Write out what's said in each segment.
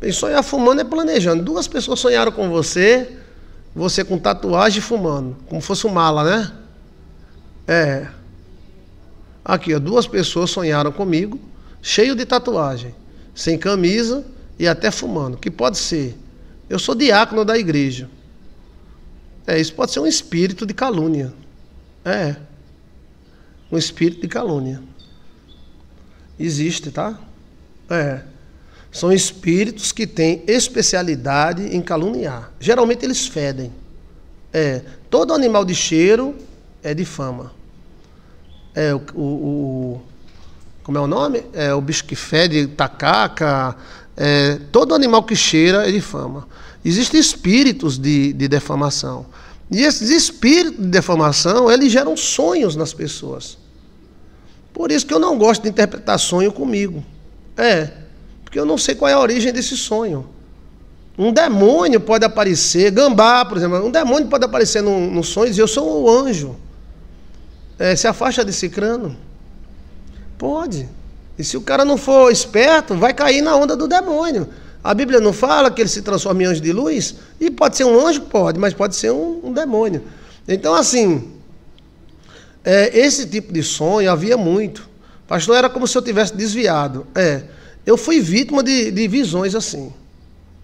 Bem, sonhar fumando é planejando. Duas pessoas sonharam com você, você com tatuagem e fumando. Como fosse uma mala, né? É. Aqui, ó, duas pessoas sonharam comigo, cheio de tatuagem, sem camisa e até fumando. Que pode ser. Eu sou diácono da igreja. É, isso pode ser um espírito de calúnia. É. Um espírito de calúnia. Existe, tá? É. São espíritos que têm especialidade em caluniar. Geralmente eles fedem. É, todo animal de cheiro é de fama. É, o, o, o como é o nome? É o bicho que fede, tacaca. É, todo animal que cheira é de fama. Existem espíritos de, de defamação. E esses espíritos de defamação, eles geram sonhos nas pessoas. Por isso que eu não gosto de interpretar sonho comigo. É, porque eu não sei qual é a origem desse sonho. Um demônio pode aparecer, gambá, por exemplo, um demônio pode aparecer nos sonhos e eu sou o um anjo. É, se afasta desse crânio. Pode. E se o cara não for esperto, vai cair na onda do demônio. A Bíblia não fala que ele se transforma em anjo de luz? E pode ser um anjo? Pode, mas pode ser um, um demônio. Então, assim, é, esse tipo de sonho havia muito. Pastor, era como se eu tivesse desviado. É. Eu fui vítima de, de visões assim.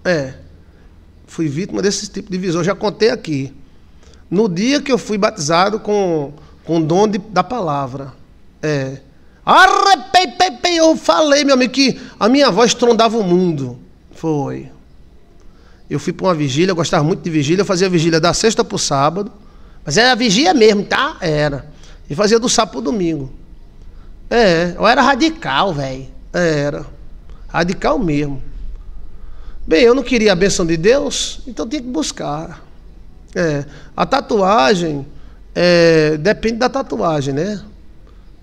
É. Fui vítima desse tipo de visão. já contei aqui. No dia que eu fui batizado com, com o dom de, da palavra. É. Arrepei, eu falei, meu amigo, que a minha voz trondava o mundo. Foi. Eu fui para uma vigília, eu gostava muito de vigília, eu fazia vigília da sexta para o sábado, mas era vigília mesmo, tá? Era. E fazia do sábado para o domingo. É, eu era radical, velho. Era. Radical mesmo. Bem, eu não queria a benção de Deus, então tinha que buscar. É, a tatuagem é, depende da tatuagem, né?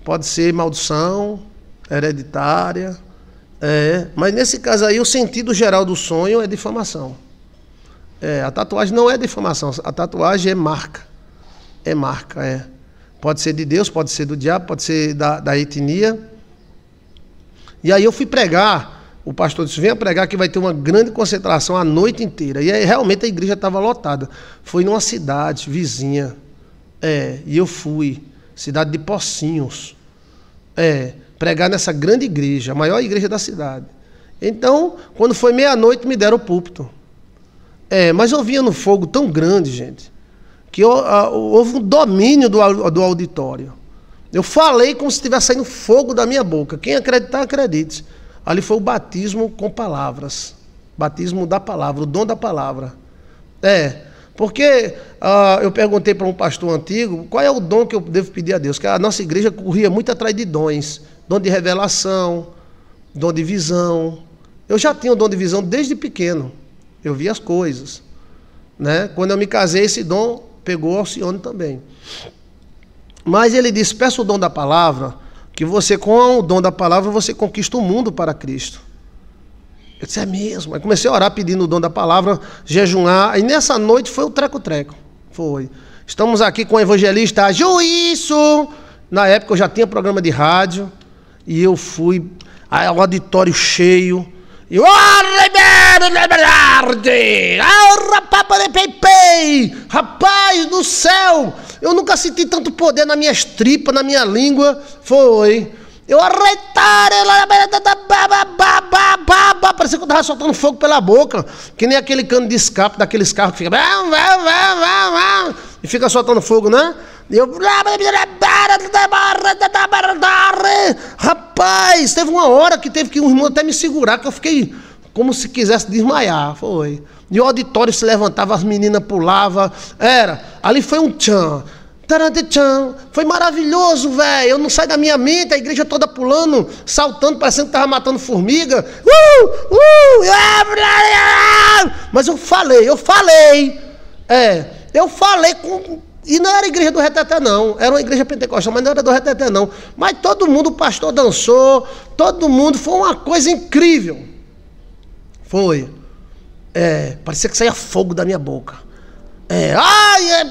Pode ser maldição, hereditária. É, mas nesse caso aí, o sentido geral do sonho é difamação. É, a tatuagem não é difamação, a tatuagem é marca. É marca, é. Pode ser de Deus, pode ser do diabo, pode ser da, da etnia. E aí eu fui pregar o pastor disse: venha pregar que vai ter uma grande concentração a noite inteira. E aí, realmente a igreja estava lotada. Foi numa cidade vizinha. É, e eu fui, cidade de Pocinhos. É, pregar nessa grande igreja, a maior igreja da cidade. Então, quando foi meia-noite, me deram o púlpito. É, mas eu vinha no fogo tão grande, gente, que eu, a, houve um domínio do, do auditório. Eu falei como se estivesse saindo fogo da minha boca. Quem acreditar, acredite. Ali foi o batismo com palavras. Batismo da palavra, o dom da palavra. É. Porque ah, eu perguntei para um pastor antigo qual é o dom que eu devo pedir a Deus. Que a nossa igreja corria muito atrás de dons: dom de revelação, dom de visão. Eu já tinha o dom de visão desde pequeno. Eu via as coisas. Né? Quando eu me casei, esse dom pegou Alcione também. Mas ele disse: peça o dom da palavra que você, com o dom da palavra, você conquista o mundo para Cristo. Eu disse, é mesmo. Aí comecei a orar pedindo o dom da palavra, jejuar. E nessa noite foi o treco-treco. Foi. Estamos aqui com o evangelista Juízo. Na época eu já tinha programa de rádio. E eu fui o auditório cheio. E o Rapaz do céu! Eu nunca senti tanto poder na minha tripas, na minha língua. Foi. Eu arreitare, parecia que eu tava soltando fogo pela boca, que nem aquele cano de escape daqueles carros que fica e fica soltando fogo, né? Eu. Rapaz, teve uma hora que teve que um irmão até me segurar, que eu fiquei como se quisesse desmaiar. Foi. E o auditório se levantava, as meninas pulavam. Era. Ali foi um tchan. foi maravilhoso, velho. Eu não saio da minha mente, a igreja toda pulando, saltando, parecendo que tava matando formiga. Uh, uh, mas eu falei, eu falei. É, eu falei com e não era igreja do reteté, não. Era uma igreja pentecostal, mas não era do reteté, não. Mas todo mundo, o pastor dançou, todo mundo. Foi uma coisa incrível. Foi. É, parecia que saía fogo da minha boca. É. Ai, é.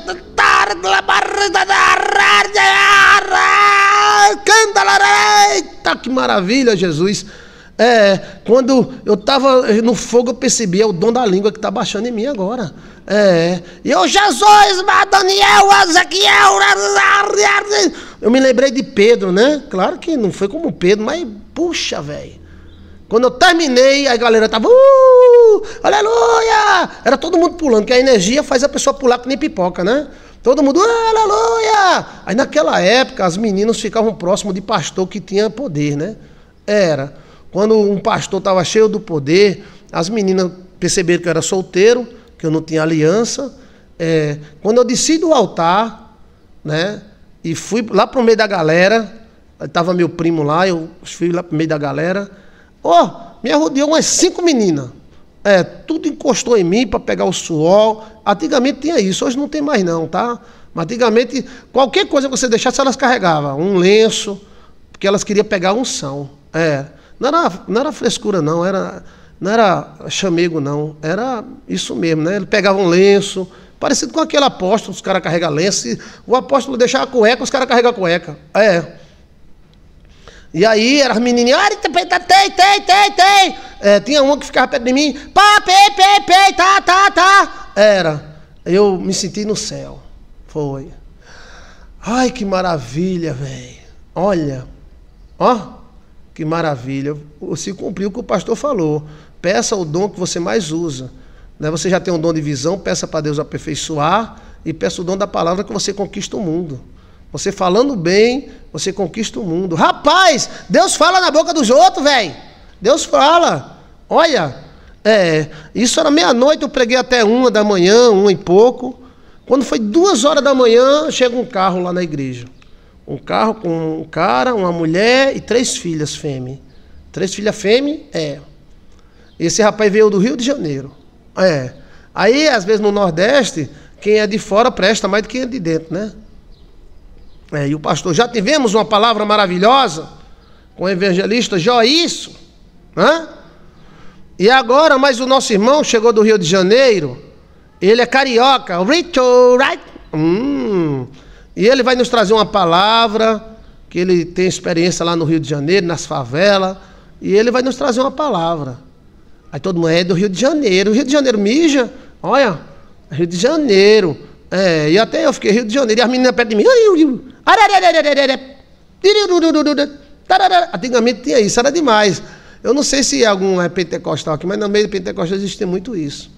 Canta, que maravilha, Jesus. É, quando eu estava no fogo, eu percebi, é o dom da língua que está baixando em mim agora. É. E eu, Jesus, Daniel, Ezequiel. Eu me lembrei de Pedro, né? Claro que não foi como Pedro, mas puxa, velho. Quando eu terminei, a galera tava, uh, aleluia! Era todo mundo pulando, que a energia faz a pessoa pular que nem pipoca, né? Todo mundo, aleluia! Aí naquela época, as meninas ficavam próximo de pastor que tinha poder, né? Era. Quando um pastor estava cheio do poder, as meninas perceberam que eu era solteiro, que eu não tinha aliança. É, quando eu desci do altar, né, e fui lá para o meio da galera, estava meu primo lá, eu fui lá para o meio da galera, oh, me arrodeou umas cinco meninas. É, tudo encostou em mim para pegar o suor. Antigamente tinha isso, hoje não tem mais não, tá? Mas antigamente, qualquer coisa que você deixasse, elas carregavam. Um lenço, porque elas queriam pegar unção. É. Não era, não era frescura, não, era, não era chamego, não. Era isso mesmo, né? Ele pegava um lenço, parecido com aquele apóstolo, os caras carregam lenço, e o apóstolo deixava a cueca, os caras carregam a cueca. É. E aí era as menininhas, olha, tem, tem, tem, tem. É, tinha uma que ficava perto de mim, pá, pei, pei, pei, tá, tá, tá. Era. Eu me senti no céu. Foi. Ai, que maravilha, velho. Olha. Ó que maravilha. Se cumpriu o que o pastor falou. Peça o dom que você mais usa. Né? Você já tem um dom de visão, peça para Deus aperfeiçoar e peça o dom da palavra que você conquista o mundo. Você falando bem, você conquista o mundo. Rapaz, Deus fala na boca dos outros, velho. Deus fala. Olha, é, isso era meia-noite, eu preguei até uma da manhã, uma e pouco. Quando foi duas horas da manhã, chega um carro lá na igreja um carro com um cara, uma mulher e três filhas fêmeas. Três filhas fêmeas, é. Esse rapaz veio do Rio de Janeiro. É. Aí, às vezes, no Nordeste, quem é de fora presta mais do que quem é de dentro, né? É, e o pastor, já tivemos uma palavra maravilhosa com o evangelista Jó, isso? Hã? E agora, mas o nosso irmão chegou do Rio de Janeiro, ele é carioca, Richo, right? Hum, e ele vai nos trazer uma palavra, que ele tem experiência lá no Rio de Janeiro, nas favelas, e ele vai nos trazer uma palavra. Aí todo mundo é do Rio de Janeiro. O Rio de Janeiro mija, olha, Rio de Janeiro. É, e até eu fiquei Rio de Janeiro, e as meninas perto de mim. Antigamente tinha isso, era demais. Eu não sei se algum é pentecostal aqui, mas no meio do pentecostal existe muito isso.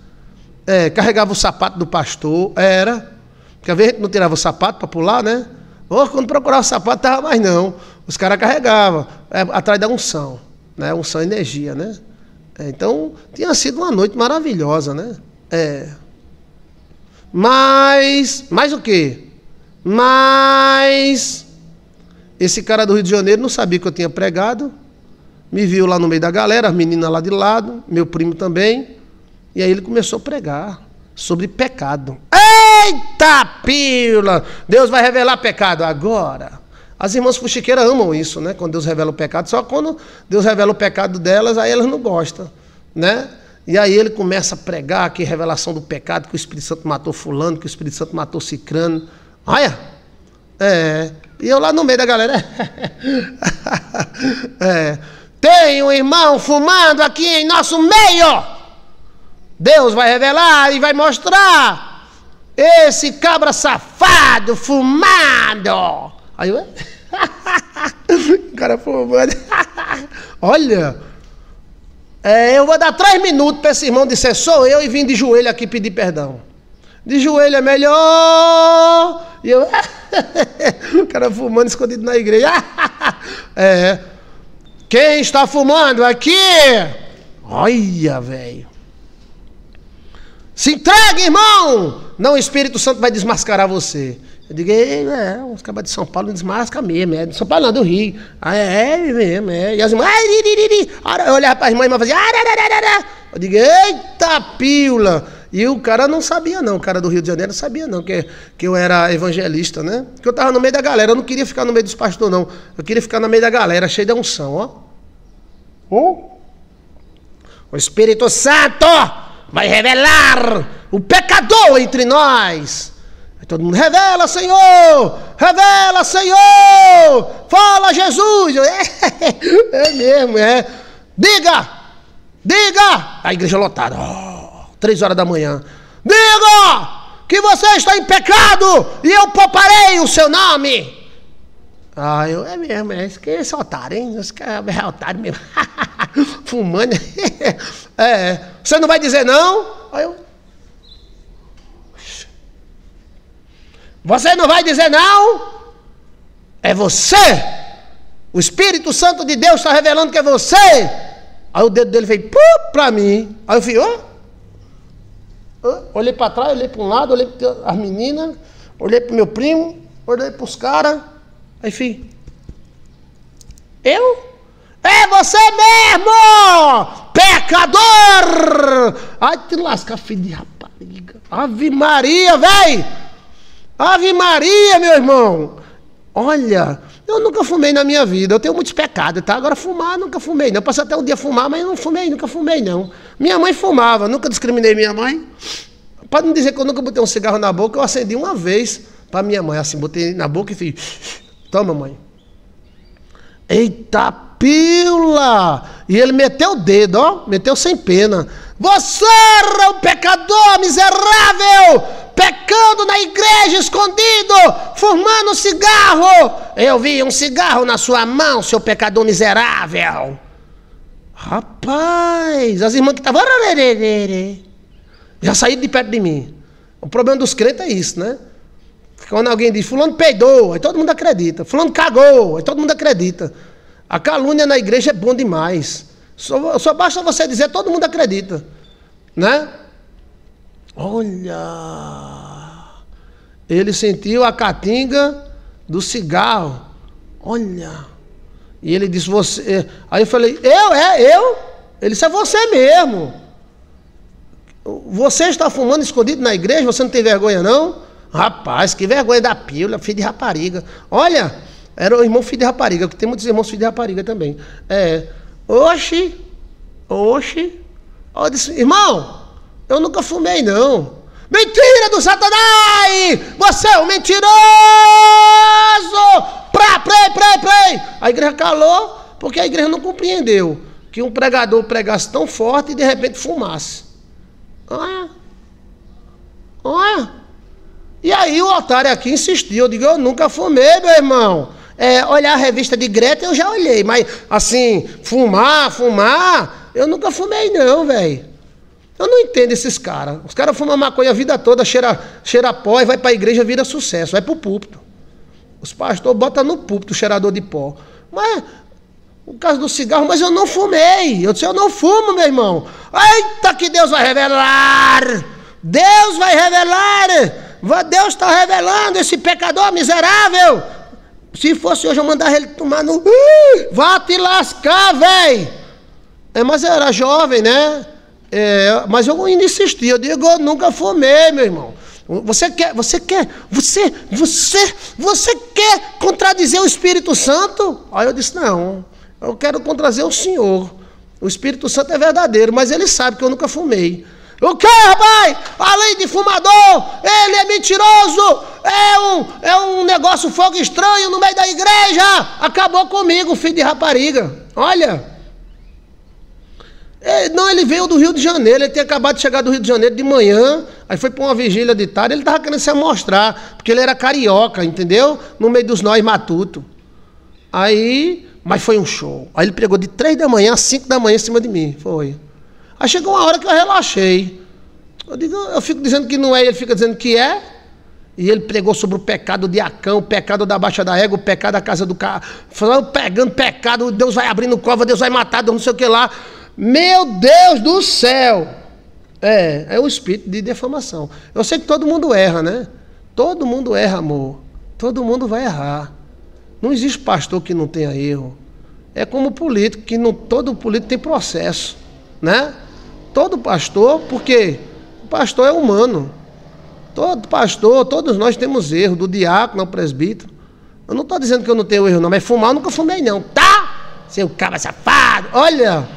É, carregava o sapato do pastor, era. Porque às vezes a gente não tirava o sapato para pular, né? Ou quando procurava o sapato, tava mais não. Os caras carregavam, é, atrás da unção, né? Unção energia, né? É, então, tinha sido uma noite maravilhosa, né? É. Mas, mais o quê? Mas esse cara do Rio de Janeiro não sabia que eu tinha pregado. Me viu lá no meio da galera, as meninas lá de lado, meu primo também. E aí ele começou a pregar sobre pecado. É! Eita pila, Deus vai revelar pecado agora. As irmãs fuxiqueiras amam isso, né? Quando Deus revela o pecado. Só quando Deus revela o pecado delas, aí elas não gostam, né? E aí ele começa a pregar que revelação do pecado, que o Espírito Santo matou fulano, que o Espírito Santo matou cicrano. Olha! É. E eu lá no meio da galera. é. Tem um irmão fumando aqui em nosso meio! Deus vai revelar e vai mostrar esse cabra safado, fumado. Aí eu. o cara fumando. Olha. É, eu vou dar três minutos para esse irmão dizer: sou eu e vim de joelho aqui pedir perdão. De joelho é melhor. E eu. o cara fumando escondido na igreja. é. Quem está fumando aqui? Olha, velho. Se entregue, irmão! Não, o Espírito Santo vai desmascarar você. Eu digo, ei, é, os cabas de São Paulo não mesmo, é de São Paulo não, é do Rio. Ah, é, é mesmo, é. E as irmãs, ai, di, di, di. eu olhava para as irmãs e fazia, arararara. Eu digo, eita pílula! E o cara não sabia não, o cara do Rio de Janeiro não sabia não que, que eu era evangelista, né? Que eu tava no meio da galera, eu não queria ficar no meio dos pastores não. Eu queria ficar no meio da galera, cheio de unção, ó. Oh. O Espírito Santo! vai revelar o pecador entre nós. Aí todo mundo, revela, Senhor! Revela, Senhor! Fala, Jesus! É, é mesmo, é. Diga! Diga! A igreja lotada, oh, três horas da manhã. Diga! Que você está em pecado e eu pouparei o seu nome. Ah, eu, é mesmo, é, esse, é otário, hein? Esse cara é otário mesmo. Fumando. É, é, você não vai dizer não? Aí eu. Você não vai dizer não? É você! O Espírito Santo de Deus está revelando que é você! Aí o dedo dele veio para mim. Aí eu fui, ó. Oh. Olhei para trás, olhei para um lado, olhei para as meninas, olhei para o meu primo, olhei para os caras enfim Eu? É você mesmo! Pecador! Ai, te lasca, filho de rapariga. Ave Maria, véi! Ave Maria, meu irmão! Olha, eu nunca fumei na minha vida, eu tenho muitos pecados, tá? Agora fumar, nunca fumei, não. Passei até um dia fumar, mas eu não fumei, nunca fumei, não. Minha mãe fumava, nunca discriminei minha mãe. Pode não dizer que eu nunca botei um cigarro na boca, eu acendi uma vez para minha mãe, assim, botei na boca e fiz Toma, então, mãe. Eita pila! E ele meteu o dedo, ó, meteu sem pena. Você era um pecador miserável, pecando na igreja escondido, fumando cigarro. Eu vi um cigarro na sua mão, seu pecador miserável. Rapaz, as irmãs que estavam já saíram de perto de mim. O problema dos crentes é isso, né? Quando alguém diz, fulano peidou, aí todo mundo acredita. Fulano cagou, aí todo mundo acredita. A calúnia na igreja é bom demais. Só, só basta você dizer, todo mundo acredita. Né? Olha! Ele sentiu a catinga do cigarro. Olha! E ele disse, você. Eh, aí eu falei, eu, é, eu? Ele disse, é você mesmo. Você está fumando escondido na igreja, você não tem vergonha, não? Rapaz, que vergonha da pílula, filho de rapariga. Olha, era o irmão filho de rapariga, que tem muitos irmãos filho de rapariga também. É, oxi, oxi. Eu disse, irmão, eu nunca fumei não. Mentira do Satanás! Você é um mentiroso! Pra, prei, prei, prei! A igreja calou porque a igreja não compreendeu que um pregador pregasse tão forte e de repente fumasse. Olha! Olha! E aí o otário aqui insistiu. Eu digo, eu nunca fumei, meu irmão. É, olhar a revista de Greta eu já olhei, mas assim, fumar, fumar, eu nunca fumei, não, velho. Eu não entendo esses caras. Os caras fumam maconha a vida toda, cheira, cheira pó e vai para a igreja, vira sucesso, vai pro púlpito. Os pastores botam no púlpito o cheirador de pó. Mas o caso do cigarro, mas eu não fumei. Eu disse, eu não fumo, meu irmão. Eita, que Deus vai revelar! Deus vai revelar! Deus está revelando esse pecador miserável. Se fosse hoje, eu mandar ele tomar no. Vá te lascar, velho. É, mas eu era jovem, né? É, mas eu ainda insisti. Eu digo, eu nunca fumei, meu irmão. Você quer, você quer, você, você, você quer contradizer o Espírito Santo? Aí eu disse, não, eu quero contradizer o Senhor. O Espírito Santo é verdadeiro, mas ele sabe que eu nunca fumei. O que, rapaz? Além de fumador, ele é mentiroso, é um, é um negócio fogo estranho no meio da igreja. Acabou comigo, filho de rapariga. Olha. É, não, ele veio do Rio de Janeiro, ele tinha acabado de chegar do Rio de Janeiro de manhã, aí foi para uma vigília de tarde, ele estava querendo se amostrar, porque ele era carioca, entendeu? No meio dos nós matuto. Aí, mas foi um show. Aí ele pregou de três da manhã a cinco da manhã em cima de mim, foi. Aí chegou uma hora que eu relaxei. Eu digo, eu fico dizendo que não é, ele fica dizendo que é. E ele pregou sobre o pecado de Acão, o pecado da Baixa da Égua, o pecado da casa do carro. Falando, pegando pecado, Deus vai abrindo cova, Deus vai matar, Deus não sei o que lá. Meu Deus do céu! É, é o espírito de deformação. Eu sei que todo mundo erra, né? Todo mundo erra, amor. Todo mundo vai errar. Não existe pastor que não tenha erro. É como político, que não, todo político tem processo, né? Todo pastor, porque o pastor é humano. Todo pastor, todos nós temos erro, do diácono ao presbítero. Eu não estou dizendo que eu não tenho erro, não, mas fumar eu nunca fumei, não, tá? Seu cabra safado, olha!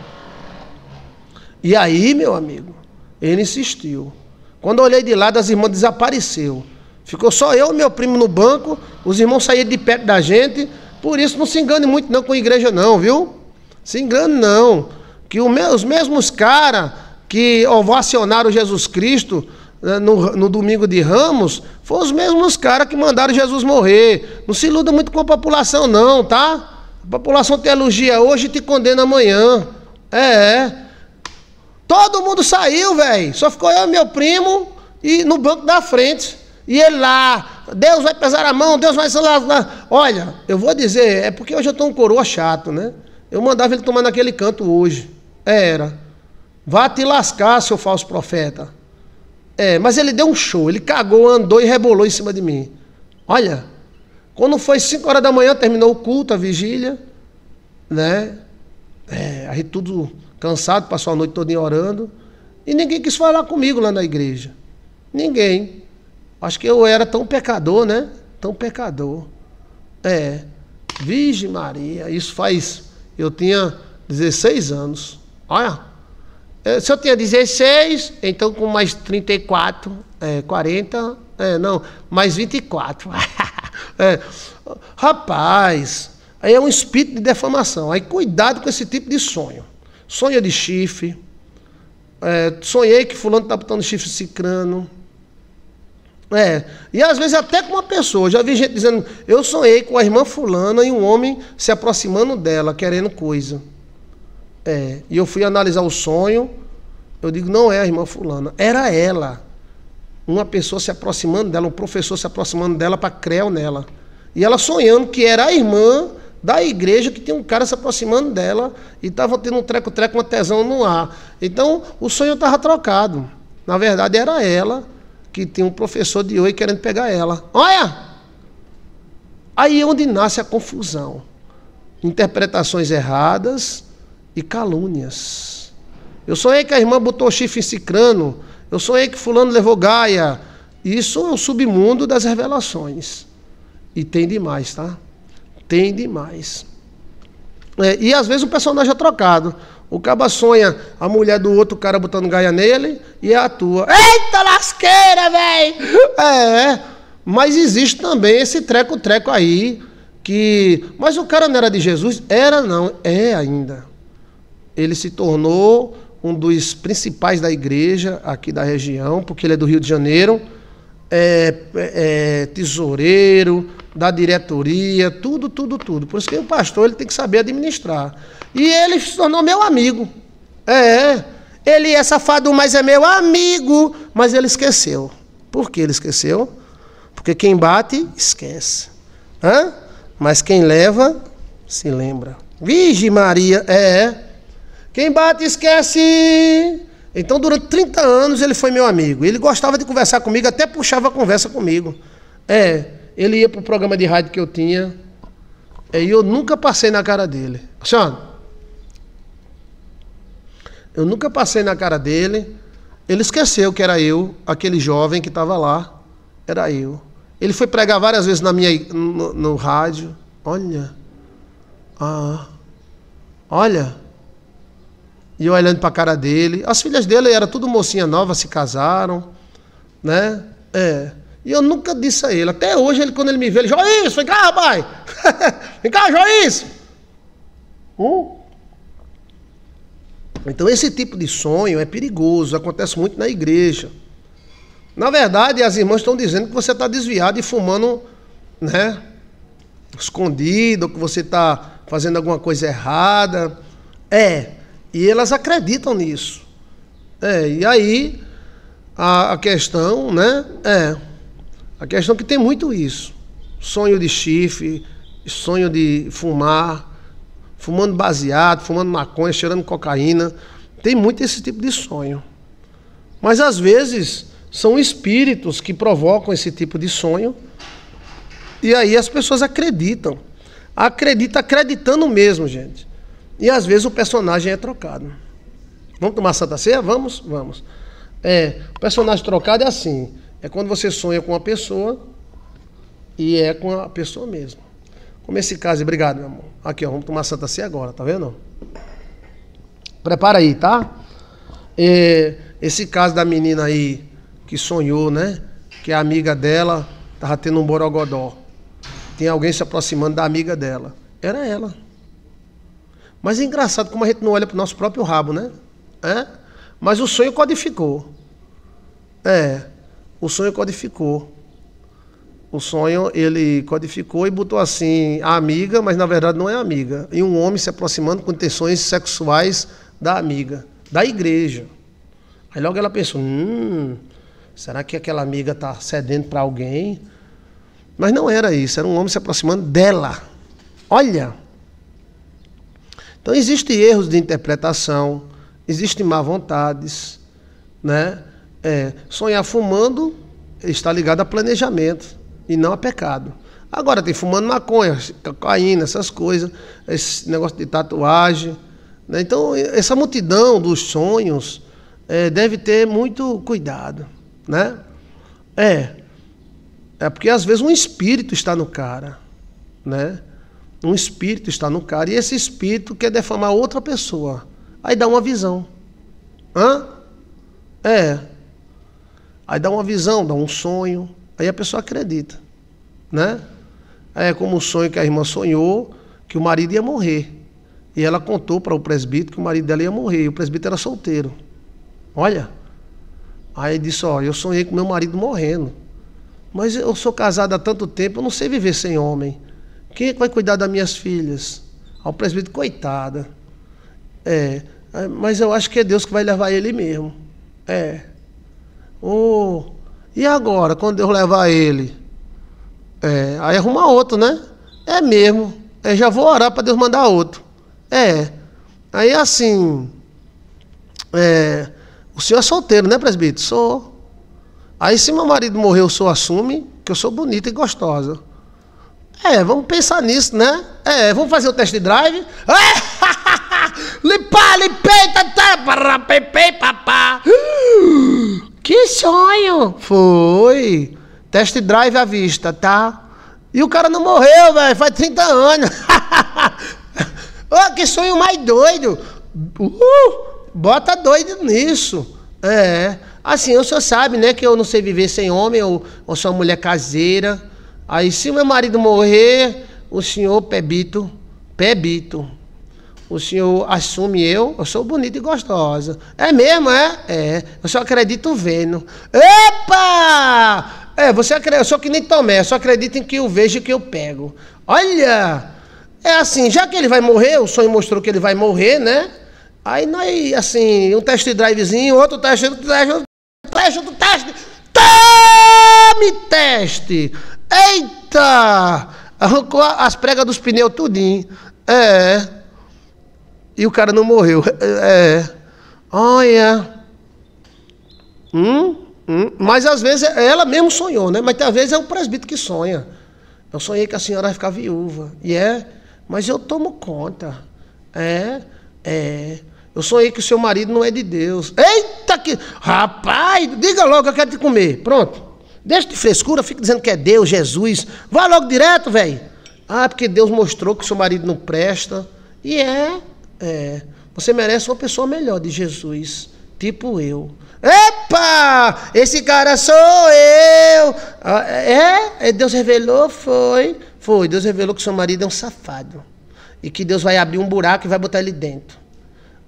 E aí, meu amigo, ele insistiu. Quando eu olhei de lado, as irmãs desapareceram. Ficou só eu e meu primo no banco, os irmãos saíram de perto da gente. Por isso, não se engane muito não com a igreja, não, viu? Se engane não. Que os mesmos caras que ovacionaram Jesus Cristo né, no, no domingo de Ramos, foram os mesmos caras que mandaram Jesus morrer. Não se iluda muito com a população, não, tá? A população te elogia hoje e te condena amanhã. É, é. Todo mundo saiu, velho. Só ficou eu e meu primo e no banco da frente. E ele lá, Deus vai pesar a mão, Deus vai lá, Olha, eu vou dizer, é porque hoje eu estou um coroa chato, né? Eu mandava ele tomar naquele canto hoje. Era. Vá te lascar, seu falso profeta. É, mas ele deu um show, ele cagou, andou e rebolou em cima de mim. Olha, quando foi 5 horas da manhã, terminou o culto, a vigília, né? É, a gente tudo cansado, passou a noite toda orando. E ninguém quis falar comigo lá na igreja. Ninguém. Acho que eu era tão pecador, né? Tão pecador. É. Virgem Maria, isso faz. Eu tinha 16 anos. Olha, é, se eu tinha 16, então com mais 34, é, 40, é, não, mais 24. é, rapaz, aí é um espírito de defamação. Aí cuidado com esse tipo de sonho. Sonho de chifre. É, sonhei que fulano está botando chifre cicrano. É, e às vezes até com uma pessoa. Já vi gente dizendo, eu sonhei com a irmã fulana e um homem se aproximando dela, querendo coisa. É. E eu fui analisar o sonho. Eu digo, não é a irmã fulana. Era ela. Uma pessoa se aproximando dela, um professor se aproximando dela para creu nela. E ela sonhando que era a irmã da igreja que tinha um cara se aproximando dela e estava tendo um treco-treco, uma tesão no ar. Então, o sonho estava trocado. Na verdade, era ela que tinha um professor de oi querendo pegar ela. Olha! Aí é onde nasce a confusão. Interpretações erradas, e calúnias. Eu sonhei que a irmã botou chifre em cicrano, eu sonhei que fulano levou gaia. Isso é o submundo das revelações. E tem demais, tá? Tem demais. É, e às vezes o personagem é trocado. O caba sonha a mulher do outro cara botando gaia nele e é a tua. Eita lasqueira, velho! É, é, mas existe também esse treco-treco aí que. Mas o cara não era de Jesus? Era não, é ainda ele se tornou um dos principais da igreja aqui da região, porque ele é do Rio de Janeiro, é, é, é tesoureiro, da diretoria, tudo, tudo, tudo. Por isso que o pastor ele tem que saber administrar. E ele se tornou meu amigo. É, ele é safado, mas é meu amigo. Mas ele esqueceu. Por que ele esqueceu? Porque quem bate, esquece. Hã? Mas quem leva, se lembra. Virgem Maria, é. Quem bate esquece. Então, durante 30 anos, ele foi meu amigo. Ele gostava de conversar comigo, até puxava a conversa comigo. É, ele ia para o programa de rádio que eu tinha. É, e eu nunca passei na cara dele. Senhora, eu nunca passei na cara dele. Ele esqueceu que era eu, aquele jovem que estava lá. Era eu. Ele foi pregar várias vezes na minha, no, no rádio. Olha. Ah. Olha. E eu olhando para a cara dele. As filhas dele era tudo mocinha nova, se casaram, né? É. E eu nunca disse a ele. Até hoje, ele, quando ele me vê, ele Joís, vem cá, rapaz! vem cá, Joís. Hum? Então, esse tipo de sonho é perigoso, acontece muito na igreja. Na verdade, as irmãs estão dizendo que você está desviado e fumando, né? Escondido, que você está fazendo alguma coisa errada. É, e elas acreditam nisso. É, e aí a, a, questão, né? É. A questão é que tem muito isso. Sonho de chifre, sonho de fumar, fumando baseado, fumando maconha, cheirando cocaína. Tem muito esse tipo de sonho. Mas às vezes são espíritos que provocam esse tipo de sonho. E aí as pessoas acreditam. Acredita acreditando mesmo, gente. E às vezes o personagem é trocado. Vamos tomar Santa Ceia? Vamos? Vamos. É, o personagem trocado é assim. É quando você sonha com uma pessoa e é com a pessoa mesmo. Como esse caso, obrigado, meu amor. Aqui, ó, vamos tomar Santa Ceia agora, tá vendo? Prepara aí, tá? É, esse caso da menina aí que sonhou, né? Que a é amiga dela tava tendo um borogodó. Tem alguém se aproximando da amiga dela. Era ela. Mas é engraçado como a gente não olha para o nosso próprio rabo, né? É? Mas o sonho codificou. É, o sonho codificou. O sonho ele codificou e botou assim a amiga, mas na verdade não é amiga. E um homem se aproximando com intenções sexuais da amiga, da igreja. Aí logo ela pensou: hum, será que aquela amiga está cedendo para alguém? Mas não era isso, era um homem se aproximando dela. Olha! Então, existem erros de interpretação, existem má vontades. Né? É, sonhar fumando está ligado a planejamento e não a pecado. Agora, tem fumando maconha, cocaína, essas coisas, esse negócio de tatuagem. Né? Então, essa multidão dos sonhos é, deve ter muito cuidado. Né? É, é porque às vezes um espírito está no cara, né? Um espírito está no cara e esse espírito quer defamar outra pessoa. Aí dá uma visão. Hã? É. Aí dá uma visão, dá um sonho. Aí a pessoa acredita. Né? É como o sonho que a irmã sonhou que o marido ia morrer. E ela contou para o presbítero que o marido dela ia morrer. E o presbítero era solteiro. Olha. Aí disse: Ó, eu sonhei com meu marido morrendo. Mas eu sou casada há tanto tempo, eu não sei viver sem homem. Quem é que vai cuidar das minhas filhas? Ao ah, presbítero, coitada. É, é, mas eu acho que é Deus que vai levar ele mesmo. É. Oh, e agora, quando Deus levar ele? É, aí arruma outro, né? É mesmo. É, já vou orar para Deus mandar outro. É. Aí assim. É, o senhor é solteiro, né, presbítero? Sou. Aí se meu marido morrer, o senhor assume que eu sou bonita e gostosa. É, vamos pensar nisso, né? É, vamos fazer o test drive. É! Limpar, limpei, tatá, tá, papá. Que sonho! Foi. Test drive à vista, tá? E o cara não morreu, velho, faz 30 anos. oh, que sonho mais doido! Uh, bota doido nisso. É. Assim, o senhor sabe, né, que eu não sei viver sem homem, ou eu sou uma mulher caseira. Aí se meu marido morrer, o senhor Pebito, Pebito, o senhor assume eu, eu sou bonita e gostosa. É mesmo, é? É. Eu só acredito vendo. Epa! É, você acredita, eu sou que nem Tomé, eu só acredito em que eu vejo e que eu pego. Olha! É assim, já que ele vai morrer, o sonho mostrou que ele vai morrer, né? Aí nós, é assim, um teste drivezinho, outro teste, outro teste, outro teste, outro teste. Tome teste! Eita! Arrancou as pregas dos pneus tudinho. É. E o cara não morreu. É. Olha. Hum? Hum. Mas às vezes é, ela mesmo sonhou, né? Mas às vezes é o presbítero que sonha. Eu sonhei que a senhora vai ficar viúva. E é, mas eu tomo conta. É, é. Eu sonhei que o seu marido não é de Deus. Eita que. Rapaz, diga logo que eu quero te comer. Pronto. Deixa de frescura, fica dizendo que é Deus, Jesus. Vai logo direto, velho. Ah, porque Deus mostrou que seu marido não presta. E é, é. Você merece uma pessoa melhor de Jesus, tipo eu. Epa! Esse cara sou eu! Ah, é? é? Deus revelou? Foi. Foi. Deus revelou que seu marido é um safado. E que Deus vai abrir um buraco e vai botar ele dentro.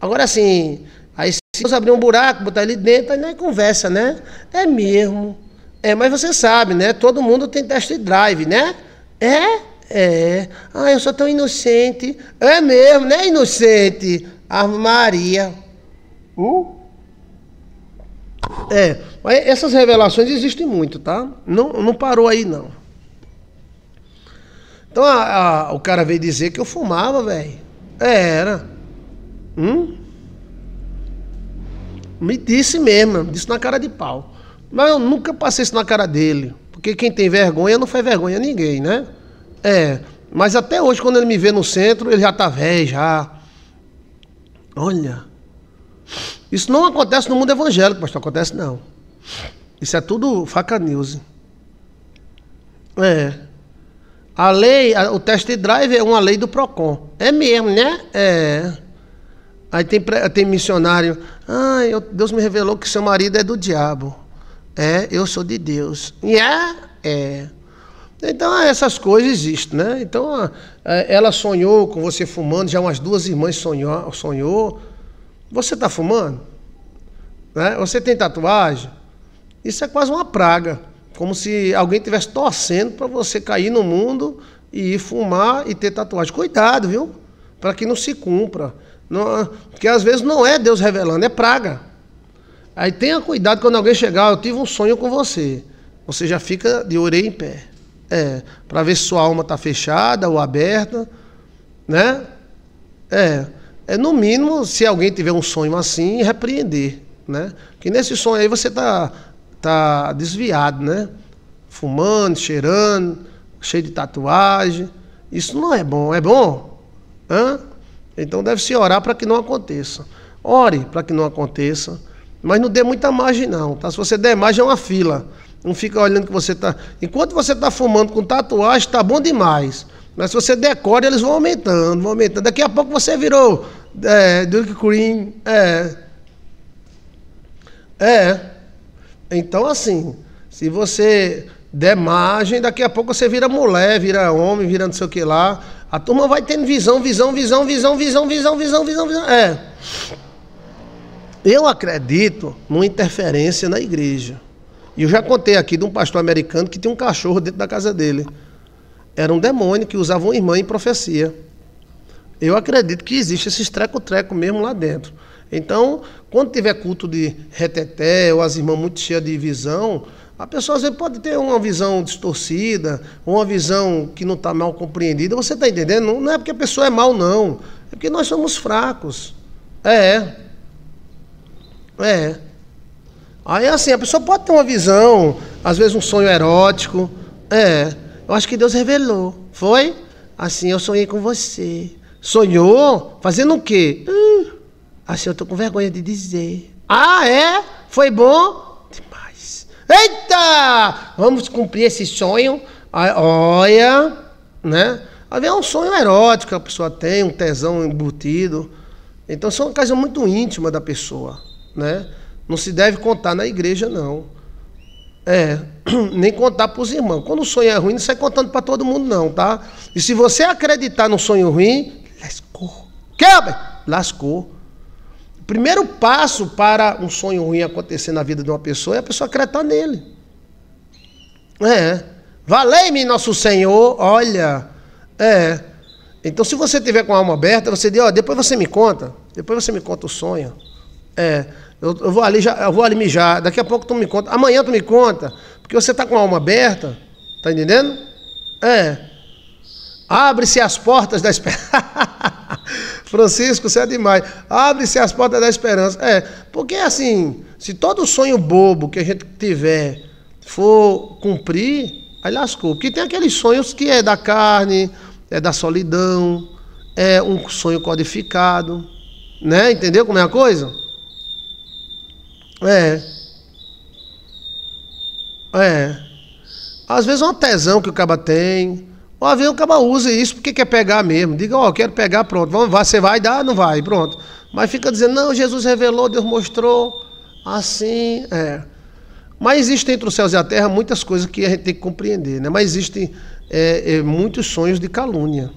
Agora sim, aí se Deus abrir um buraco, botar ele dentro, aí não é conversa, né? É mesmo. É, mas você sabe, né? Todo mundo tem test drive, né? É? É. Ah, eu sou tão inocente. É mesmo, né, inocente? Ave Maria. Hum? É, essas revelações existem muito, tá? Não, não parou aí, não. Então a, a, o cara veio dizer que eu fumava, velho. era. Hum? Me disse mesmo, disse na cara de pau. Mas eu nunca passei isso na cara dele. Porque quem tem vergonha não faz vergonha a ninguém, né? É. Mas até hoje, quando ele me vê no centro, ele já tá velho, já. Olha. Isso não acontece no mundo evangélico, pastor. Acontece não. Isso é tudo faca news. É. A lei, o test drive é uma lei do PROCON. É mesmo, né? É. Aí tem, tem missionário. Ai, Deus me revelou que seu marido é do diabo. É, eu sou de Deus. Yeah, é, é. Então, essas coisas existem, né? Então, ela sonhou com você fumando, já umas duas irmãs sonhou. sonhou. Você está fumando? Né? Você tem tatuagem? Isso é quase uma praga. Como se alguém estivesse torcendo para você cair no mundo e ir fumar e ter tatuagem. Cuidado, viu? Para que não se cumpra. Não, porque às vezes não é Deus revelando, é praga. Aí tenha cuidado quando alguém chegar, eu tive um sonho com você. Você já fica de orelha em pé. É, para ver se sua alma está fechada ou aberta, né? É, é no mínimo, se alguém tiver um sonho assim, repreender, né? Que nesse sonho aí você tá tá desviado, né? Fumando, cheirando, cheio de tatuagem. Isso não é bom, é bom? Hã? Então deve se orar para que não aconteça. Ore para que não aconteça. Mas não dê muita margem, não, tá? Se você der margem, é uma fila. Não fica olhando que você está. Enquanto você está fumando com tatuagem, está bom demais. Mas se você decora, eles vão aumentando, vão aumentando. Daqui a pouco você virou é, Duke Cream. É. É. Então, assim, se você der margem, daqui a pouco você vira mulher, vira homem, vira não sei o que lá. A turma vai tendo visão, visão, visão, visão, visão, visão, visão, visão, visão. É. Eu acredito numa interferência na igreja. E eu já contei aqui de um pastor americano que tinha um cachorro dentro da casa dele. Era um demônio que usava uma irmã em profecia. Eu acredito que existe esse treco-treco mesmo lá dentro. Então, quando tiver culto de reteté ou as irmãs muito cheias de visão, a pessoa às vezes pode ter uma visão distorcida, uma visão que não está mal compreendida. Você está entendendo? Não é porque a pessoa é mal, não. É porque nós somos fracos. É, é. É. Aí assim, a pessoa pode ter uma visão, às vezes um sonho erótico. É. Eu acho que Deus revelou. Foi? Assim, eu sonhei com você. Sonhou? Fazendo o quê? Hum, assim, eu tô com vergonha de dizer. Ah, é? Foi bom? Demais. Eita! Vamos cumprir esse sonho. Aí, olha, né? Aí é um sonho erótico que a pessoa tem, um tesão embutido. Então, são é uma coisa muito íntima da pessoa né? Não se deve contar na igreja, não. É, nem contar para os irmãos. Quando o sonho é ruim, não sai contando para todo mundo, não, tá? E se você acreditar no sonho ruim, lascou. Quebra! Lascou. O primeiro passo para um sonho ruim acontecer na vida de uma pessoa é a pessoa acreditar nele. É. Valei-me, nosso Senhor, olha. É. Então, se você tiver com a alma aberta, você diz, ó, depois você me conta. Depois você me conta o sonho. É. Eu, eu, vou ali já, eu vou ali mijar, daqui a pouco tu me conta. Amanhã tu me conta, porque você tá com a alma aberta, tá entendendo? É. Abre-se as portas da esperança. Francisco, você é demais. Abre-se as portas da esperança. É, porque assim, se todo sonho bobo que a gente tiver for cumprir, aí lascou. Porque tem aqueles sonhos que é da carne, é da solidão, é um sonho codificado. Né? Entendeu como é a coisa? É. É. Às vezes é uma tesão que o caba tem. Ou avião o caba usa isso porque quer pegar mesmo. Diga, ó, oh, quero pegar, pronto. Vamos, você vai dar, não vai, pronto. Mas fica dizendo, não, Jesus revelou, Deus mostrou. Assim, é. Mas existem entre os céus e a terra muitas coisas que a gente tem que compreender, né? Mas existem é, é, muitos sonhos de calúnia.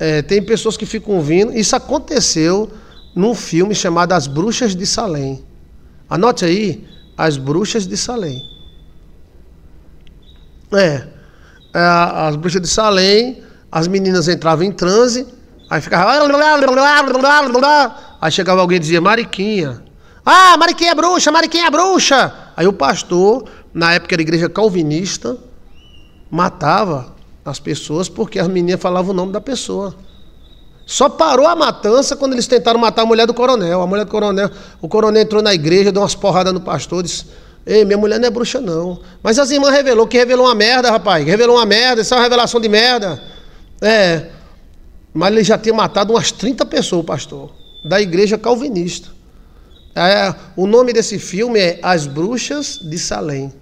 É, tem pessoas que ficam ouvindo. Isso aconteceu num filme chamado As Bruxas de Salem. Anote aí as bruxas de Salém. É, é, as bruxas de Salém, as meninas entravam em transe, aí ficava. Aí chegava alguém e dizia, Mariquinha. Ah, Mariquinha é bruxa, Mariquinha é bruxa. Aí o pastor, na época era igreja calvinista, matava as pessoas porque as meninas falavam o nome da pessoa. Só parou a matança quando eles tentaram matar a mulher do coronel. A mulher do coronel, o coronel entrou na igreja, deu umas porradas no pastor, disse: Ei, minha mulher não é bruxa, não. Mas as irmãs revelou que revelou uma merda, rapaz. Revelou uma merda, isso é uma revelação de merda. É. Mas ele já tinha matado umas 30 pessoas, pastor, da igreja calvinista. É, o nome desse filme é As Bruxas de Salem.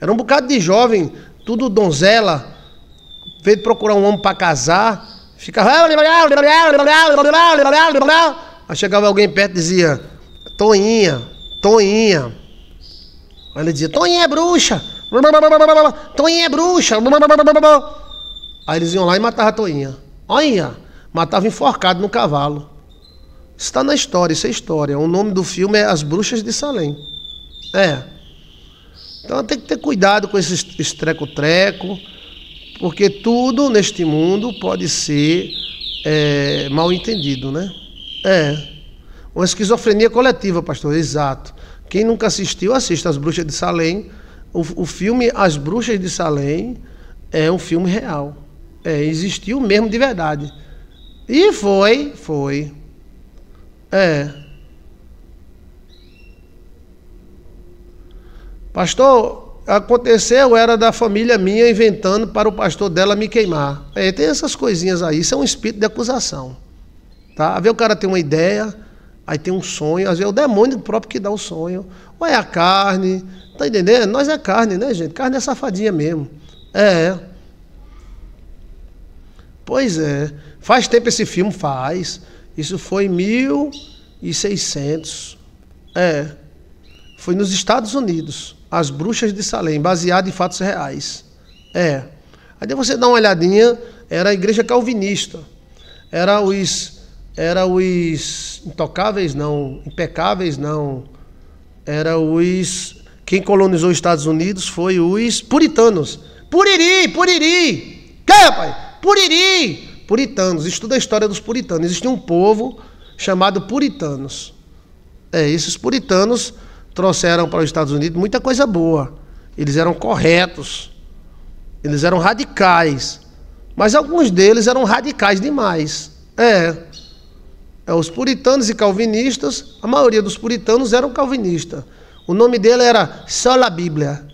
Era um bocado de jovem, tudo donzela, veio procurar um homem para casar Ficava. Ah, Aí chegava alguém perto e dizia: Toinha, Toinha. Aí ele dizia: Toinha é bruxa. Toinha é bruxa. Aí eles iam lá e matavam a Toinha. Olha, matava enforcado no cavalo. Isso está na história, isso é história. O nome do filme é As Bruxas de Salem. É. Então tem que ter cuidado com esses treco-treco. treco treco porque tudo neste mundo pode ser é, mal entendido, né? É. Uma esquizofrenia coletiva, pastor, exato. Quem nunca assistiu, assista As Bruxas de Salem. O, o filme As Bruxas de Salem é um filme real. É, existiu mesmo de verdade. E foi, foi. É. Pastor, aconteceu era da família minha inventando para o pastor dela me queimar. É, tem essas coisinhas aí, isso é um espírito de acusação. Tá? Às vezes o cara tem uma ideia, aí tem um sonho, às vezes é o demônio próprio que dá o sonho, ou é a carne, tá entendendo? Nós é carne, né, gente? Carne é safadinha mesmo. É. Pois é. Faz tempo esse filme? Faz. Isso foi em 1600. É. Foi nos Estados Unidos. As Bruxas de Salem, baseado em fatos reais. É. Aí você dá uma olhadinha, era a igreja calvinista. Era os era os intocáveis não, impecáveis não. Era os quem colonizou os Estados Unidos foi os puritanos. Puriri, puriri. Que, rapaz? Puriri. Puritanos. Estuda a história dos puritanos. Existia um povo chamado puritanos. É, esses puritanos trouxeram para os Estados Unidos muita coisa boa. Eles eram corretos, eles eram radicais, mas alguns deles eram radicais demais. É, é os puritanos e calvinistas, a maioria dos puritanos eram calvinistas. O nome dele era Sola Bíblia.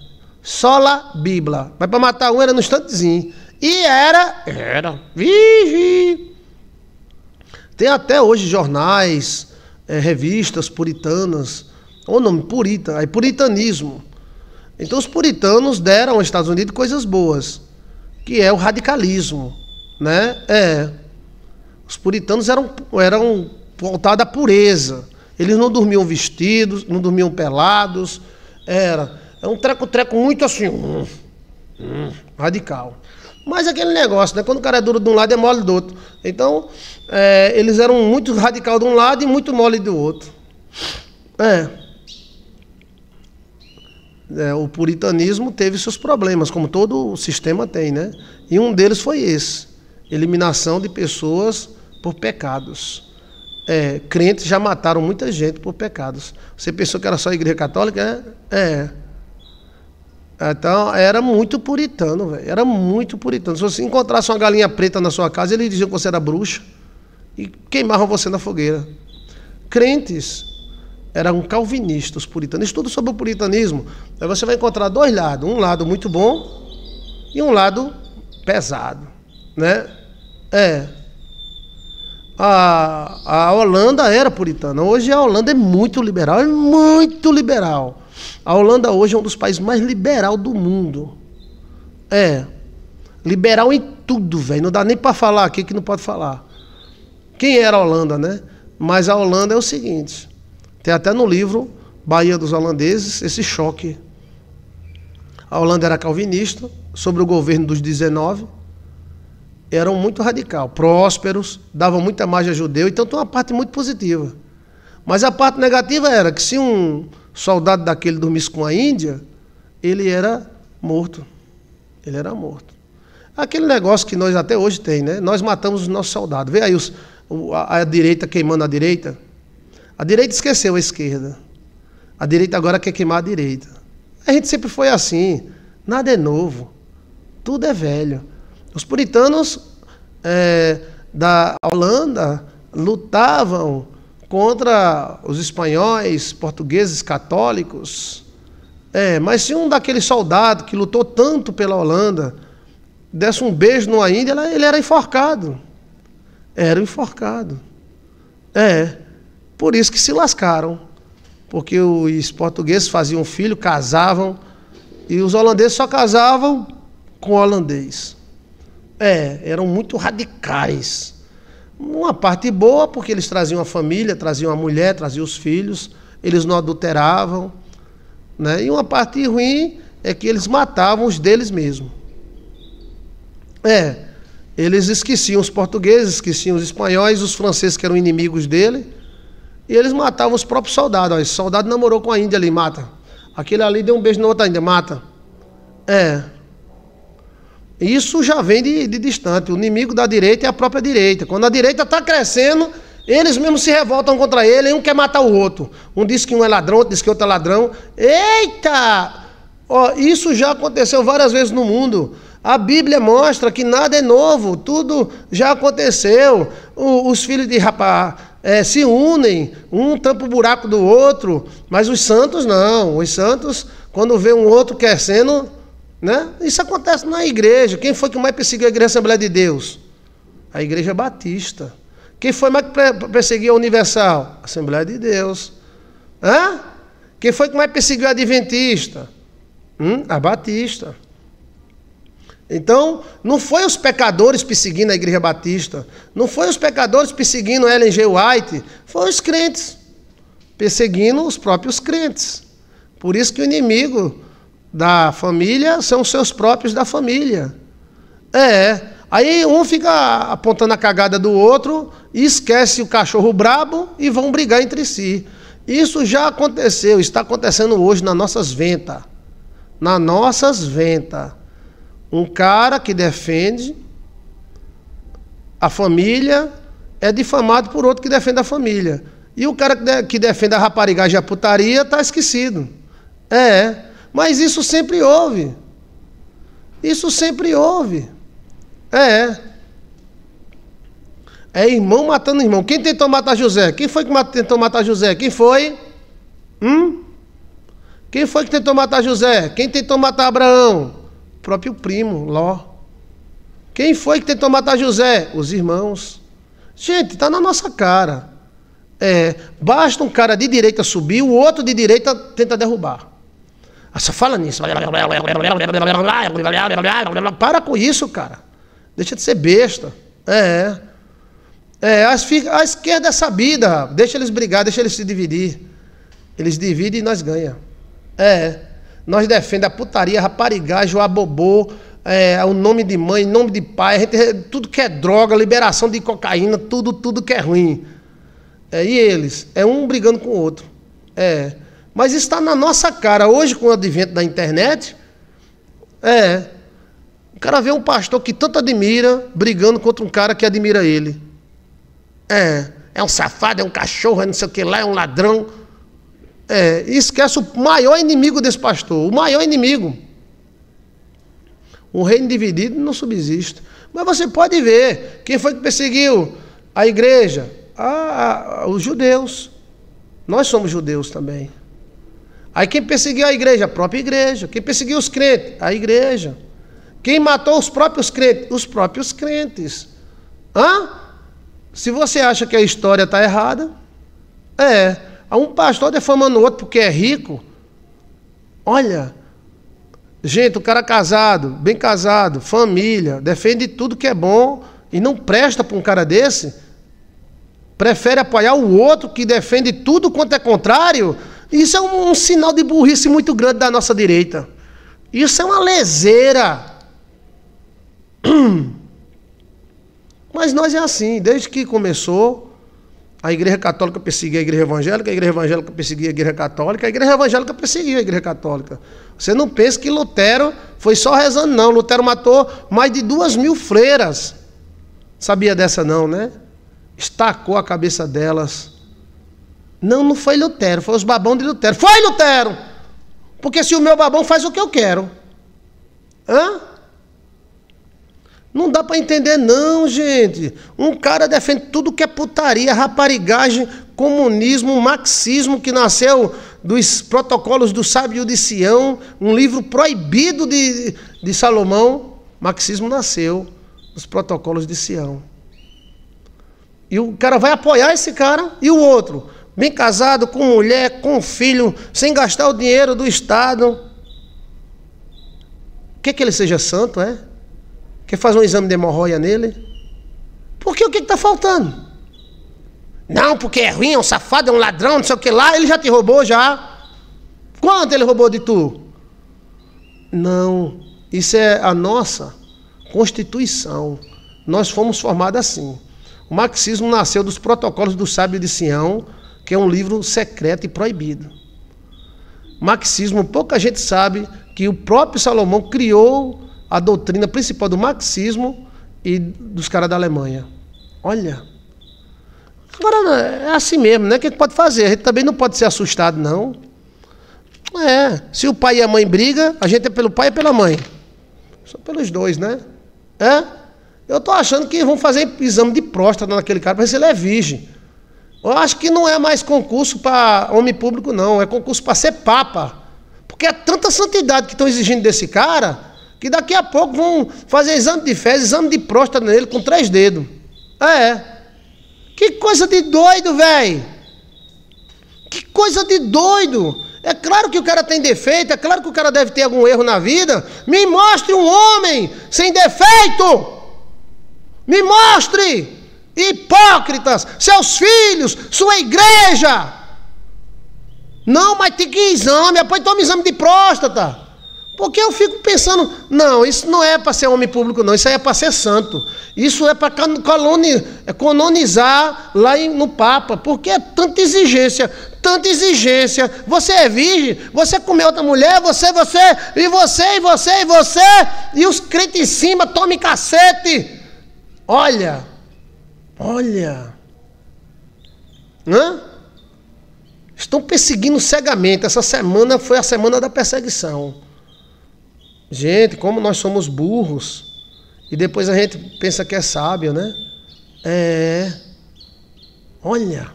Sola Bíblia. Mas para matar um era no instantezinho. E era. Era. Vigi. Tem até hoje jornais, é, revistas puritanas ou é o nome purita, aí é puritanismo. Então os puritanos deram aos Estados Unidos coisas boas, que é o radicalismo, né? É. Os puritanos eram eram voltados à pureza. Eles não dormiam vestidos, não dormiam pelados. Era, é um treco-treco muito assim, hum, hum, radical. Mas aquele negócio, né? Quando o cara é duro de um lado, é mole do outro. Então, é, eles eram muito radical de um lado e muito mole do outro. É é, o puritanismo teve seus problemas, como todo o sistema tem, né? E um deles foi esse: eliminação de pessoas por pecados. É, crentes já mataram muita gente por pecados. Você pensou que era só a igreja católica? Né? É. é. Então, era muito puritano, velho. Era muito puritano. Se você encontrasse uma galinha preta na sua casa, eles diziam que você era bruxa e queimavam você na fogueira. Crentes eram calvinistas, puritanos. Estudo sobre o puritanismo, aí você vai encontrar dois lados, um lado muito bom e um lado pesado, né? É. A, a Holanda era puritana. Hoje a Holanda é muito liberal, é muito liberal. A Holanda hoje é um dos países mais liberal do mundo. É. Liberal em tudo, velho. Não dá nem para falar aqui que não pode falar. Quem era a Holanda, né? Mas a Holanda é o seguinte: tem até no livro Bahia dos Holandeses esse choque. A Holanda era calvinista, sobre o governo dos 19, eram muito radical, prósperos, davam muita margem a judeu, então tem uma parte muito positiva. Mas a parte negativa era que se um soldado daquele dormisse com a Índia, ele era morto. Ele era morto. Aquele negócio que nós até hoje tem, né? Nós matamos os nossos soldados. Vê aí os, a, a direita queimando a direita. A direita esqueceu a esquerda. A direita agora quer queimar a direita. A gente sempre foi assim. Nada é novo. Tudo é velho. Os puritanos é, da Holanda lutavam contra os espanhóis, portugueses, católicos. É, mas se um daquele soldado que lutou tanto pela Holanda desse um beijo numa Índia, ele era enforcado. Era enforcado. É. Por isso que se lascaram. Porque os portugueses faziam filho, casavam, e os holandeses só casavam com holandês. É, eram muito radicais. Uma parte boa, porque eles traziam a família, traziam a mulher, traziam os filhos, eles não adulteravam. Né? E uma parte ruim é que eles matavam os deles mesmo. É, eles esqueciam os portugueses, esqueciam os espanhóis, os franceses que eram inimigos dele, e eles matavam os próprios soldados. Esse soldado namorou com a Índia ali, mata. Aquele ali deu um beijo na outra Índia, mata. É. Isso já vem de, de distante. O inimigo da direita é a própria direita. Quando a direita está crescendo, eles mesmos se revoltam contra ele, e um quer matar o outro. Um diz que um é ladrão, outro diz que outro é ladrão. Eita! Ó, isso já aconteceu várias vezes no mundo. A Bíblia mostra que nada é novo, tudo já aconteceu. O, os filhos de rapaz é, se unem, um tampa o buraco do outro, mas os santos não. Os santos, quando vê um outro crescendo, né? Isso acontece na igreja. Quem foi que mais perseguiu a igreja Assembleia de Deus? A igreja batista. Quem foi mais que perseguiu a Universal? Assembleia de Deus. Hã? Quem foi que mais perseguiu a Adventista? Hum? A Batista. Então, não foi os pecadores perseguindo a Igreja Batista, não foi os pecadores perseguindo Ellen G. White, foram os crentes perseguindo os próprios crentes. Por isso que o inimigo da família são os seus próprios da família. É, aí um fica apontando a cagada do outro, e esquece o cachorro brabo e vão brigar entre si. Isso já aconteceu, está acontecendo hoje nas nossas ventas. Nas nossas ventas. Um cara que defende a família é difamado por outro que defende a família. E o cara que, de, que defende a raparigagem e a putaria está esquecido. É, mas isso sempre houve. Isso sempre houve. É. É irmão matando irmão. Quem tentou matar José? Quem foi que tentou matar José? Quem foi? Hum? Quem foi que tentou matar José? Quem tentou matar Abraão? próprio primo, Ló. Quem foi que tentou matar José? Os irmãos. Gente, está na nossa cara. É, basta um cara de direita subir, o outro de direita tenta derrubar. Ah, só fala nisso. Para com isso, cara. Deixa de ser besta. É. É, as, a esquerda é sabida. Deixa eles brigar, deixa eles se dividir. Eles dividem e nós ganhamos. É. Nós defendemos a putaria, a raparigagem, o abobô, é, o nome de mãe, nome de pai, gente, tudo que é droga, liberação de cocaína, tudo, tudo que é ruim. É, e eles? É um brigando com o outro. É. Mas está na nossa cara. Hoje, com o advento da internet, é. O cara vê um pastor que tanto admira brigando contra um cara que admira ele. É. É um safado, é um cachorro, é não sei o que lá, é um ladrão é, esquece o maior inimigo desse pastor, o maior inimigo. Um reino dividido não subsiste. Mas você pode ver quem foi que perseguiu a igreja? Ah, os judeus. Nós somos judeus também. Aí quem perseguiu a igreja? A própria igreja. Quem perseguiu os crentes? A igreja. Quem matou os próprios crentes? Os próprios crentes. Hã? Se você acha que a história está errada, é a um pastor defamando o outro porque é rico. Olha, gente, o cara é casado, bem casado, família, defende tudo que é bom e não presta para um cara desse. Prefere apoiar o outro que defende tudo quanto é contrário. Isso é um, um sinal de burrice muito grande da nossa direita. Isso é uma leseira. Mas nós é assim, desde que começou, a igreja católica perseguia a igreja evangélica, a igreja evangélica perseguia a igreja católica, a igreja evangélica perseguia a igreja católica. Você não pensa que Lutero foi só rezando, não. Lutero matou mais de duas mil freiras. Sabia dessa não, né? Estacou a cabeça delas. Não, não foi Lutero, foi os babão de Lutero. Foi Lutero! Porque se o meu babão faz o que eu quero. Hã? Não dá para entender não, gente. Um cara defende tudo que é putaria, raparigagem, comunismo, marxismo, que nasceu dos protocolos do sábio de Sião, um livro proibido de, de Salomão. Marxismo nasceu dos protocolos de Sião. E o cara vai apoiar esse cara e o outro, bem casado, com mulher, com filho, sem gastar o dinheiro do Estado. Quer que ele seja santo, é? que faz um exame de hemorroia nele. Porque o que está faltando? Não, porque é ruim, é um safado, é um ladrão, não sei o que lá, ele já te roubou já. Quanto ele roubou de tu? Não, isso é a nossa constituição. Nós fomos formados assim. O marxismo nasceu dos protocolos do sábio de Sião, que é um livro secreto e proibido. Marxismo, pouca gente sabe que o próprio Salomão criou a doutrina principal do marxismo e dos caras da Alemanha. Olha. Agora, é assim mesmo, né? O que, é que pode fazer? A gente também não pode ser assustado, não. É. Se o pai e a mãe brigam, a gente é pelo pai e pela mãe. Só pelos dois, né? É? Eu tô achando que vão fazer exame de próstata naquele cara para ver se ele é virgem. Eu acho que não é mais concurso para homem público, não. É concurso para ser papa. Porque é tanta santidade que estão exigindo desse cara que daqui a pouco vão fazer exame de fezes, exame de próstata nele com três dedos. É. Que coisa de doido, velho. Que coisa de doido. É claro que o cara tem defeito, é claro que o cara deve ter algum erro na vida. Me mostre um homem sem defeito. Me mostre, hipócritas, seus filhos, sua igreja. Não, mas tem que exame, apoio toma exame de próstata. Porque eu fico pensando, não, isso não é para ser homem público, não, isso aí é para ser santo. Isso é para é colonizar lá no Papa, porque é tanta exigência, tanta exigência. Você é virgem, você comeu outra mulher, você, você, e você, e você, e você, e os crentes em cima, tome cacete. Olha, olha. Hã? Estão perseguindo cegamente. Essa semana foi a semana da perseguição. Gente, como nós somos burros. E depois a gente pensa que é sábio, né? É. Olha.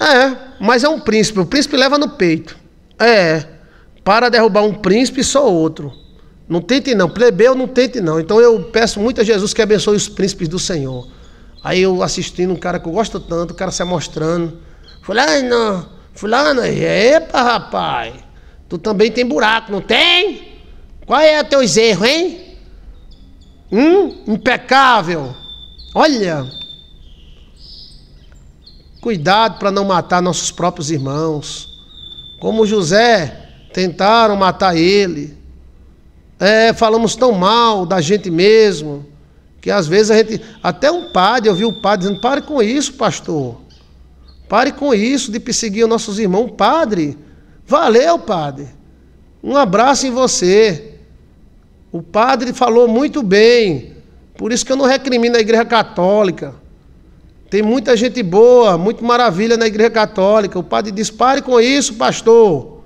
É, mas é um príncipe. O príncipe leva no peito. É. Para derrubar um príncipe, só outro. Não tente não. Plebeu, não tente não. Então eu peço muito a Jesus que abençoe os príncipes do Senhor. Aí eu assistindo um cara que eu gosto tanto, o cara se amostrando. Fulano, fulano, epa, rapaz. Tu também tem buraco, não tem? Qual é teus erros, hein? Hum? Impecável. Olha. Cuidado para não matar nossos próprios irmãos. Como José, tentaram matar ele. É, falamos tão mal da gente mesmo. Que às vezes a gente. Até um padre, eu vi o padre dizendo: pare com isso, pastor. Pare com isso de perseguir os nossos irmãos. Padre, Valeu, padre. Um abraço em você. O padre falou muito bem. Por isso que eu não recrimino a Igreja Católica. Tem muita gente boa, muito maravilha na Igreja Católica. O padre diz: pare com isso, pastor.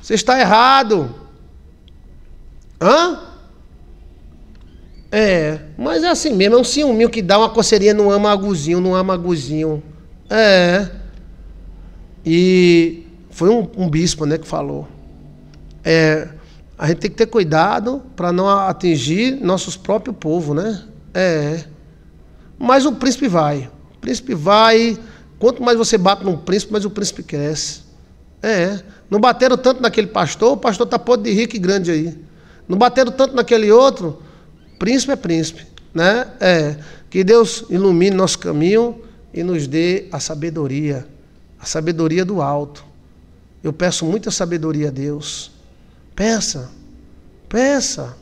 Você está errado. Hã? É, mas é assim mesmo, é um ciúminho que dá uma coceirinha no amaguzinho, no amaguzinho. É. E foi um, um bispo né, que falou. É, a gente tem que ter cuidado para não atingir nossos próprios povos né? É. Mas o príncipe vai. O príncipe vai. Quanto mais você bate num príncipe, mais o príncipe cresce. É. Não bateram tanto naquele pastor, o pastor está podre de rico e grande aí. Não bateram tanto naquele outro, príncipe é príncipe. Né? É. Que Deus ilumine nosso caminho e nos dê a sabedoria, a sabedoria do alto. Eu peço muita sabedoria a Deus. Peça, peça.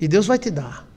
E Deus vai te dar.